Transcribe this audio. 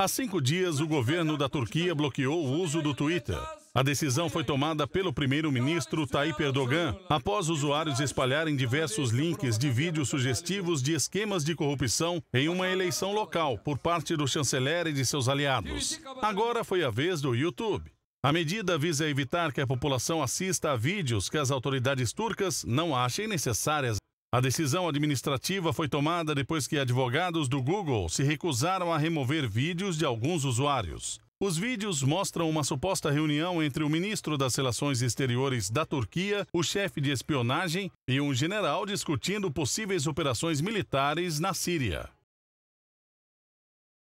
Há cinco dias, o governo da Turquia bloqueou o uso do Twitter. A decisão foi tomada pelo primeiro-ministro Tayyip Erdogan após usuários espalharem diversos links de vídeos sugestivos de esquemas de corrupção em uma eleição local por parte do chanceler e de seus aliados. Agora foi a vez do YouTube. A medida visa evitar que a população assista a vídeos que as autoridades turcas não achem necessárias a decisão administrativa foi tomada depois que advogados do Google se recusaram a remover vídeos de alguns usuários. Os vídeos mostram uma suposta reunião entre o ministro das Relações Exteriores da Turquia, o chefe de espionagem e um general discutindo possíveis operações militares na Síria.